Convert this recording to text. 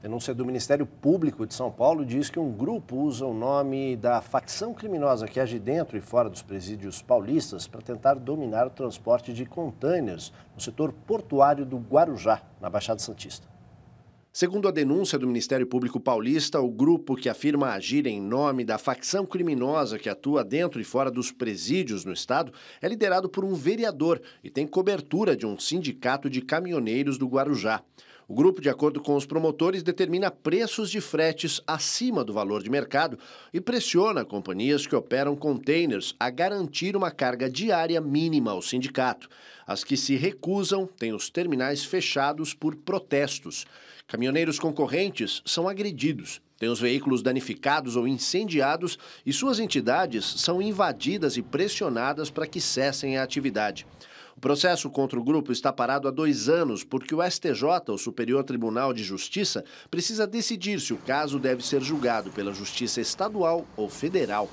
Denúncia do Ministério Público de São Paulo diz que um grupo usa o nome da facção criminosa que age dentro e fora dos presídios paulistas para tentar dominar o transporte de contêineres no setor portuário do Guarujá, na Baixada Santista. Segundo a denúncia do Ministério Público Paulista, o grupo que afirma agir em nome da facção criminosa que atua dentro e fora dos presídios no estado é liderado por um vereador e tem cobertura de um sindicato de caminhoneiros do Guarujá. O grupo, de acordo com os promotores, determina preços de fretes acima do valor de mercado e pressiona companhias que operam containers a garantir uma carga diária mínima ao sindicato. As que se recusam têm os terminais fechados por protestos. Caminhoneiros concorrentes são agredidos, têm os veículos danificados ou incendiados e suas entidades são invadidas e pressionadas para que cessem a atividade. O processo contra o grupo está parado há dois anos porque o STJ, o Superior Tribunal de Justiça, precisa decidir se o caso deve ser julgado pela Justiça Estadual ou Federal.